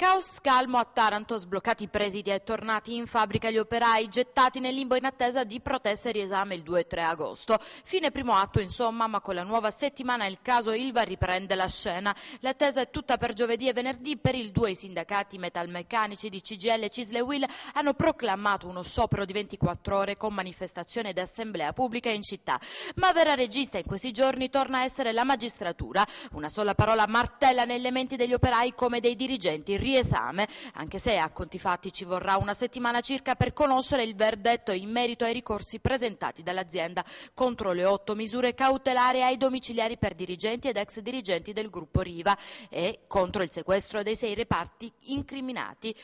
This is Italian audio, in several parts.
Caos calmo a Taranto, sbloccati i presidi e tornati in fabbrica gli operai gettati nel limbo in attesa di proteste e riesame il 2 e 3 agosto. Fine primo atto insomma, ma con la nuova settimana il caso Ilva riprende la scena. L'attesa è tutta per giovedì e venerdì, per il 2 i sindacati metalmeccanici di CGL e Cisle Will hanno proclamato uno sciopero di 24 ore con manifestazione ed assemblea pubblica in città. Ma vera regista in questi giorni torna a essere la magistratura. Una sola parola martella nelle menti degli operai come dei dirigenti riesame, anche se a conti fatti ci vorrà una settimana circa per conoscere il verdetto in merito ai ricorsi presentati dall'azienda contro le otto misure cautelari ai domiciliari per dirigenti ed ex dirigenti del gruppo Riva e contro il sequestro dei sei reparti incriminati.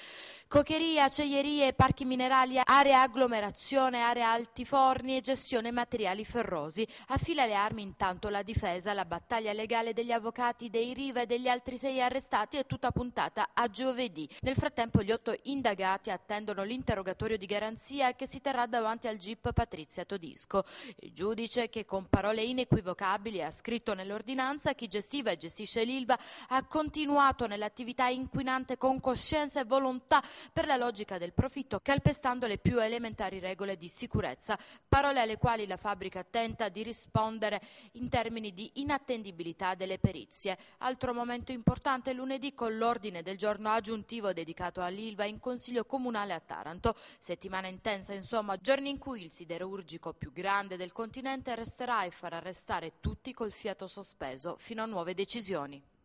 Cocherie, acciaierie, parchi minerali, area agglomerazione, area altiforni e gestione materiali ferrosi. Affila le armi intanto la difesa, la battaglia legale degli avvocati dei Riva e degli altri sei arrestati è tutta puntata a giovedì. Nel frattempo gli otto indagati attendono l'interrogatorio di garanzia che si terrà davanti al GIP Patrizia Todisco. Il giudice, che con parole inequivocabili ha scritto nell'ordinanza chi gestiva e gestisce l'ILVA, ha continuato nell'attività inquinante con coscienza e volontà per la logica del profitto, calpestando le più elementari regole di sicurezza, parole alle quali la fabbrica tenta di rispondere in termini di inattendibilità delle perizie. Altro momento importante lunedì con l'ordine del giorno giorno aggiuntivo dedicato all'Ilva in Consiglio Comunale a Taranto. Settimana intensa, insomma, giorni in cui il siderurgico più grande del continente resterà e farà restare tutti col fiato sospeso fino a nuove decisioni.